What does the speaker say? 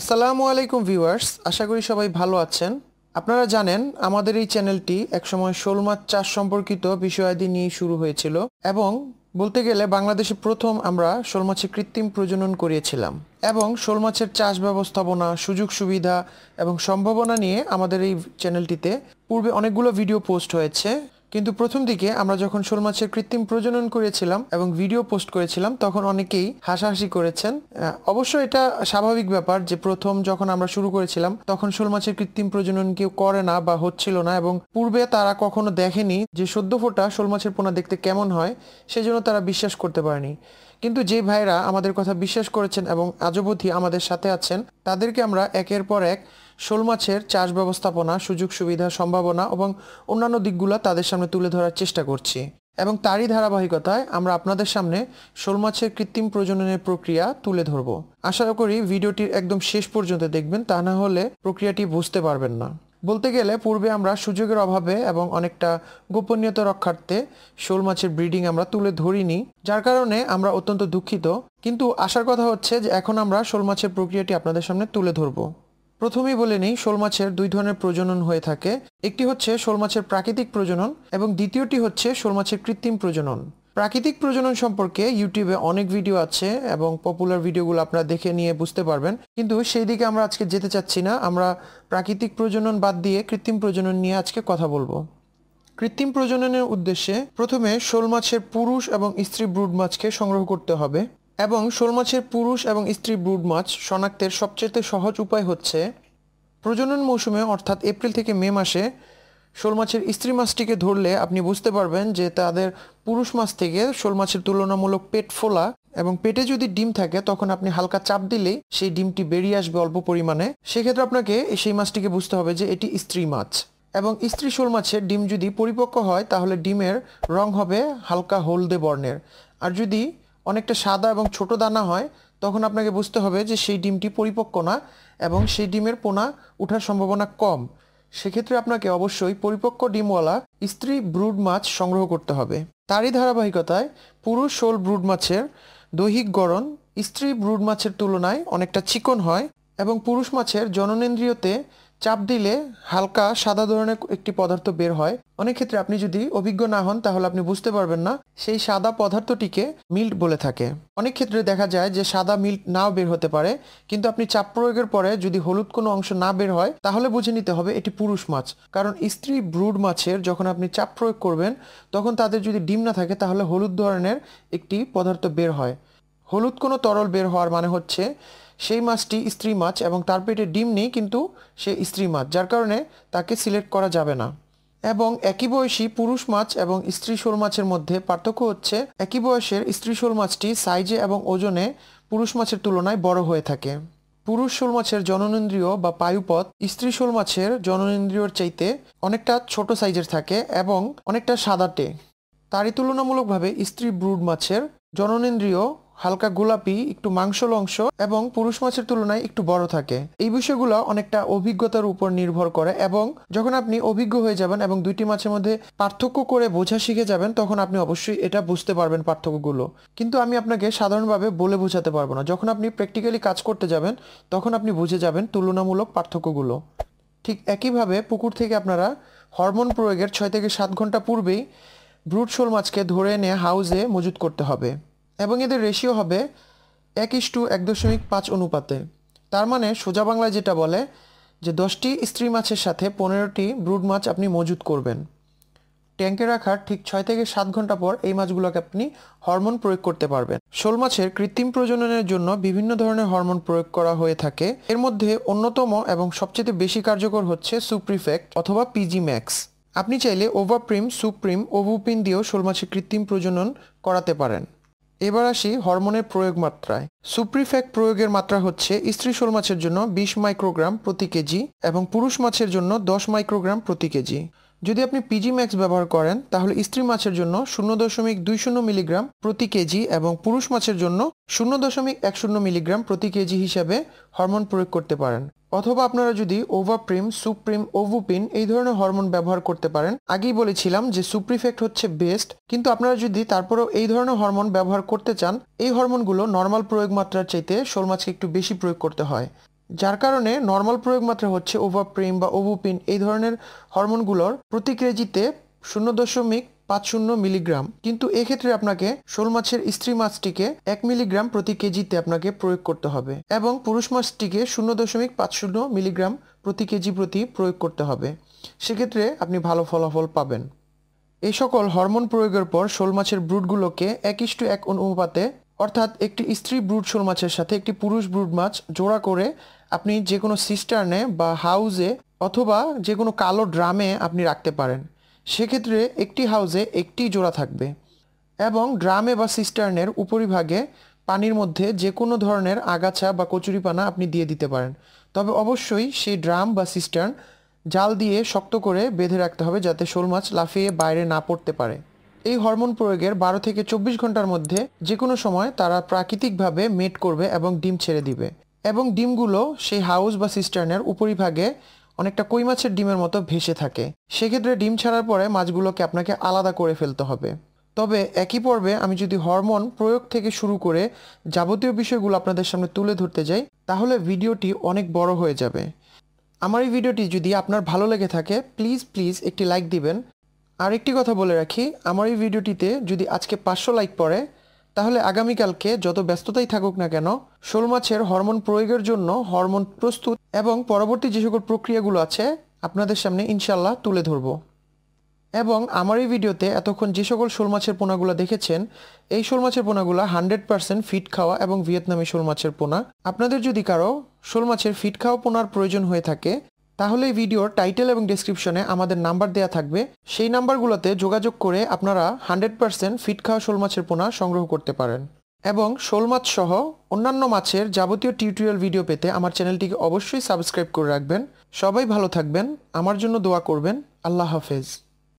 আসসালামু আলাইকুম ভিউয়ার্স আশা করি সবাই ভালো আছেন আপনারা জানেন আমাদের এই চ্যানেলটি একসময় শোল মাছ চাষ সম্পর্কিত বিষয়াদি নিয়ে শুরু হয়েছিল এবং বলতে গেলে বাংলাদেশে প্রথম আমরা শোল মাছের কৃত্রিম প্রজনন করিয়েছিলাম এবং শোল মাছের চাষ ব্যবস্থাপনা সুযোগ সুবিধা এবং সম্ভাবনা নিয়ে আমাদের এই চ্যানেলটিতে পূর্বে অনেকগুলো ভিডিও পোস্ট হয়েছে কিন্তু প্রথম দিকে আমরা যখন শোল মাছের কৃত্রিম প্রজনন করেছিলাম এবং ভিডিও পোস্ট করেছিলাম তখন অনেকেই হাসাহাসি করেছেন অবশ্য এটা স্বাভাবিক ব্যাপার যে প্রথম যখন আমরা শুরু করেছিলাম তখন শোল মাছের কৃত্রিম প্রজনন কেউ করে না বা হচ্ছিল না এবং পূর্বে তারা কখনো দেখেনি যে সদ্য ফোটা শোল মাছের পোনা দেখতে কেমন হয় সেজন্য তারা বিশ্বাস করতে পারেনি কিন্তু যে ভাইরা আমাদের কথা বিশ্বাস করেছেন এবং আজবধি আমাদের সাথে আছেন তাদেরকে আমরা একের পর এক শোল মাছের চাষ ব্যবস্থাপনা সুযোগ সুবিধা সম্ভাবনা এবং অন্যান্য দিকগুলো তাদের সামনে তুলে ধরার চেষ্টা করছি এবং তারই ধারাবাহিকতায় আমরা আপনাদের সামনে শোল মাছের কৃত্রিম প্রজননের প্রক্রিয়া তুলে ধরব আশা করি ভিডিওটির একদম শেষ পর্যন্ত দেখবেন তা না হলে প্রক্রিয়াটি বুঝতে পারবেন না বলতে গেলে পূর্বে আমরা সুযোগের অভাবে এবং অনেকটা গোপনীয়তা রক্ষার্থে শোল মাছের ব্রিডিং আমরা তুলে ধরিনি যার কারণে আমরা অত্যন্ত দুঃখিত কিন্তু আসার কথা হচ্ছে যে এখন আমরা শোল মাছের প্রক্রিয়াটি আপনাদের সামনে তুলে ধরবো প্রথমেই বলে নিই শোল মাছের দুই ধরনের প্রজনন হয়ে থাকে একটি হচ্ছে শোল মাছের প্রাকৃতিক প্রজনন এবং দ্বিতীয়টি হচ্ছে শোল মাছের কৃত্রিম প্রজনন প্রাকৃতিক প্রজনন সম্পর্কে ইউটিউবে অনেক ভিডিও আছে এবং পপুলার ভিডিওগুলো আপনারা দেখে নিয়ে বুঝতে পারবেন কিন্তু সেই দিকে আমরা আজকে যেতে চাচ্ছি না আমরা প্রাকৃতিক প্রজনন বাদ দিয়ে কৃত্রিম প্রজনন নিয়ে আজকে কথা বলবো কৃত্রিম প্রজননের উদ্দেশ্যে প্রথমে শোল মাছের পুরুষ এবং স্ত্রী ব্রুড মাছকে সংগ্রহ করতে হবে এবং শোল মাছের পুরুষ এবং স্ত্রী ব্রুড মাছ শনাক্তের সবচেয়ে সহজ উপায় হচ্ছে প্রজনন মৌসুমে অর্থাৎ এপ্রিল থেকে মে মাসে শোল মাছের স্ত্রী মাছটিকে ধরলে আপনি বুঝতে পারবেন যে তাদের পুরুষ মাছ থেকে শোল মাছের তুলনামূলক পেট ফোলা এবং পেটে যদি ডিম থাকে তখন আপনি হালকা চাপ দিলেই সেই ডিমটি বেরিয়ে আসবে অল্প পরিমাণে সেক্ষেত্রে আপনাকে সেই মাছটিকে বুঝতে হবে যে এটি স্ত্রী মাছ এবং স্ত্রী শোল মাছের ডিম যদি পরিপক্ক হয় তাহলে ডিমের রং হবে হালকা হলদে বর্ণের আর যদি অনেকটা সাদা এবং ছোট দানা হয় তখন আপনাকে বুঝতে হবে যে সেই ডিমটি পরিপক্ক না এবং সেই ডিমের পোনা ওঠার সম্ভাবনা কম সেক্ষেত্রে আপনাকে অবশ্যই পরিপক্ক ডিমওয়ালা স্ত্রী ব্রুড মাছ সংগ্রহ করতে হবে তারই ধারাবাহিকতায় পুরুষ শোল ব্রুড মাছের দৈহিক গড়ন স্ত্রী ব্রুড মাছের তুলনায় অনেকটা চিকন হয় এবং পুরুষ মাছের জননেন্দ্রিয়তে চাপ দিলে হালকা সাদা ধরনের একটি পদার্থ বের হয় অনেক ক্ষেত্রে আপনি যদি অভিজ্ঞ না হন তাহলে আপনি বুঝতে পারবেন না সেই সাদা পদার্থটিকে মিল্ট বলে থাকে অনেক ক্ষেত্রে দেখা যায় যে সাদা মিল্ট নাও বের হতে পারে কিন্তু আপনি চাপ প্রয়োগের পরে যদি হলুদ কোনো অংশ না বের হয় তাহলে বুঝে নিতে হবে এটি পুরুষ মাছ কারণ স্ত্রী ব্রুড মাছের যখন আপনি চাপ প্রয়োগ করবেন তখন তাদের যদি ডিম না থাকে তাহলে হলুদ ধরনের একটি পদার্থ বের হয় হলুদ কোনো তরল বের হওয়ার মানে হচ্ছে সেই মাছটি স্ত্রী মাছ এবং তার পেটে ডিম নেই কিন্তু সে স্ত্রী মাছ যার কারণে তাকে সিলেক্ট করা যাবে না এবং একই বয়সী পুরুষ মাছ এবং স্ত্রী শোল মাছের মধ্যে পার্থক্য হচ্ছে একই বয়সের স্ত্রী শোল মাছটি সাইজে এবং ওজনে পুরুষ মাছের তুলনায় বড় হয়ে থাকে পুরুষ শোল মাছের জননেন্দ্রীয় বা পায়ুপথ স্ত্রী শোল মাছের জননেন্দ্রীয়র চাইতে অনেকটা ছোট সাইজের থাকে এবং অনেকটা সাদাটে তারই তুলনামূলকভাবে স্ত্রী ব্রুড মাছের জননেন্দ্রীয় হালকা গোলাপি একটু মাংসল অংশ এবং পুরুষ মাছের তুলনায় একটু বড় থাকে এই বিষয়গুলো অনেকটা অভিজ্ঞতার উপর নির্ভর করে এবং যখন আপনি অভিজ্ঞ হয়ে যাবেন এবং দুইটি মাছের মধ্যে পার্থক্য করে বোঝা শিখে যাবেন তখন আপনি অবশ্যই এটা বুঝতে পারবেন পার্থক্যগুলো কিন্তু আমি আপনাকে সাধারণভাবে বলে বোঝাতে পারবো না যখন আপনি প্র্যাকটিক্যালি কাজ করতে যাবেন তখন আপনি বুঝে যাবেন তুলনামূলক পার্থক্যগুলো ঠিক একইভাবে পুকুর থেকে আপনারা হরমোন প্রয়োগের ছয় থেকে সাত ঘন্টা পূর্বেই ব্রুট শোল মাছকে ধরে এনে হাউজে মজুত করতে হবে এবং এদের রেশিও হবে এক ইস টু এক দশমিক পাঁচ অনুপাতে তার মানে সোজা বাংলায় যেটা বলে যে দশটি স্ত্রী মাছের সাথে পনেরোটি ব্রুড মাছ আপনি মজুত করবেন ট্যাঙ্কে রাখার ঠিক ছয় থেকে সাত ঘন্টা পর এই মাছগুলোকে আপনি হরমোন প্রয়োগ করতে পারবেন শোল মাছের কৃত্রিম প্রজননের জন্য বিভিন্ন ধরনের হরমোন প্রয়োগ করা হয়ে থাকে এর মধ্যে অন্যতম এবং সবচেয়ে বেশি কার্যকর হচ্ছে সুপ্রিফেক্ট অথবা পিজি ম্যাক্স আপনি চাইলে ওভাপ্রিম সুপ্রিম ওভুপিন দিয়েও শোল মাছের কৃত্রিম প্রজনন করাতে পারেন এবার আসি হরমোনের প্রয়োগ মাত্রায় সুপ্রিফ্যাক প্রয়োগের মাত্রা হচ্ছে স্ত্রী শোল মাছের জন্য ২০ মাইক্রোগ্রাম প্রতি কেজি এবং পুরুষ মাছের জন্য ১০ মাইক্রোগ্রাম প্রতি কেজি যদি আপনি পিজি ম্যাক্স ব্যবহার করেন তাহলে স্ত্রী মাছের জন্য শূন্য দশমিক দুই শূন্য মিলিগ্রাম প্রতি কেজি এবং পুরুষ মাছের জন্য শূন্য দশমিক এক শূন্য মিলিগ্রাম প্রতি কেজি হিসাবে হরমোন প্রয়োগ করতে পারেন অথবা আপনারা যদি ওভাপ্রিম সুপ্রিম ওভুপিন এই ধরনের হরমোন ব্যবহার করতে পারেন আগেই বলেছিলাম যে সুপ্রিফেক্ট হচ্ছে বেস্ট কিন্তু আপনারা যদি তারপরেও এই ধরনের হরমোন ব্যবহার করতে চান এই হরমোনগুলো নর্মাল প্রয়োগ মাত্রার চাইতে শোল মাছকে একটু বেশি প্রয়োগ করতে হয় যার কারণে নর্মাল প্রয়োগ মাত্রা হচ্ছে ওভাপ্রিম বা ওভুপিন এই ধরনের হরমোনগুলোর প্রতি কেজিতে শূন্য দশমিক পাঁচ শূন্য মিলিগ্রাম কিন্তু এক্ষেত্রে আপনাকে শোল মাছের স্ত্রী মাছটিকে এক মিলিগ্রাম প্রতি কেজিতে আপনাকে প্রয়োগ করতে হবে এবং পুরুষ মাছটিকে শূন্য দশমিক পাঁচ শূন্য মিলিগ্রাম প্রতি কেজি প্রতি প্রয়োগ করতে হবে সেক্ষেত্রে আপনি ভালো ফলাফল পাবেন এই সকল হরমোন প্রয়োগের পর শোল মাছের ব্রুডগুলোকে এক ইস্টু এক অনুপাতে অর্থাৎ একটি স্ত্রী ব্রুড শোল মাছের সাথে একটি পুরুষ ব্রুড মাছ জোড়া করে আপনি যে কোনো সিস্টারনে বা হাউজে অথবা যে কোনো কালো ড্রামে আপনি রাখতে পারেন সেক্ষেত্রে একটি হাউজে একটি জোড়া থাকবে এবং ড্রামে বা সিস্টার্নের উপরিভাগে পানির মধ্যে যে কোনো ধরনের আগাছা বা কচুরিপানা আপনি দিয়ে দিতে পারেন তবে অবশ্যই সেই ড্রাম বা সিস্টার্ন জাল দিয়ে শক্ত করে বেঁধে রাখতে হবে যাতে শোল মাছ লাফিয়ে বাইরে না পড়তে পারে এই হরমোন প্রয়োগের বারো থেকে চব্বিশ ঘন্টার মধ্যে যে কোনো সময় তারা প্রাকৃতিকভাবে মেট করবে এবং ডিম ছেড়ে দিবে এবং ডিমগুলো সেই হাউস বা সিস্টার্নের উপরিভাগে অনেকটা কই মাছের ডিমের মতো ভেসে থাকে সেক্ষেত্রে ডিম ছাড়ার পরে মাছগুলোকে আপনাকে আলাদা করে ফেলতে হবে তবে একই পর্বে আমি যদি হরমোন প্রয়োগ থেকে শুরু করে যাবতীয় বিষয়গুলো আপনাদের সামনে তুলে ধরতে যাই তাহলে ভিডিওটি অনেক বড় হয়ে যাবে আমার এই ভিডিওটি যদি আপনার ভালো লেগে থাকে প্লিজ প্লিজ একটি লাইক দিবেন আর একটি কথা বলে রাখি আমার এই ভিডিওটিতে যদি আজকে পাঁচশো লাইক পড়ে তাহলে আগামীকালকে যত ব্যস্ততাই থাকুক না কেন শোল মাছের হরমোন প্রয়োগের জন্য হরমোন প্রস্তুত এবং পরবর্তী যে সকল প্রক্রিয়াগুলো আছে আপনাদের সামনে ইনশাল্লাহ তুলে ধরব এবং আমার এই ভিডিওতে এতক্ষণ যে সকল শোল মাছের পোনাগুলো দেখেছেন এই শোল মাছের পোনাগুলো হান্ড্রেড পারসেন্ট ফিট খাওয়া এবং ভিয়েতনামী শোল মাছের পোনা আপনাদের যদি কারো শোল মাছের ফিট খাওয়া পোনার প্রয়োজন হয়ে থাকে তাহলে এই ভিডিওর টাইটেল এবং ডিসক্রিপশনে আমাদের নাম্বার দেয়া থাকবে সেই নাম্বারগুলোতে যোগাযোগ করে আপনারা হান্ড্রেড পারসেন্ট ফিট খাওয়া শোল মাছের পোনা সংগ্রহ করতে পারেন এবং শোল মাছ সহ অন্যান্য মাছের যাবতীয় টিউটোরিয়াল ভিডিও পেতে আমার চ্যানেলটিকে অবশ্যই সাবস্ক্রাইব করে রাখবেন সবাই ভালো থাকবেন আমার জন্য দোয়া করবেন আল্লাহ হাফেজ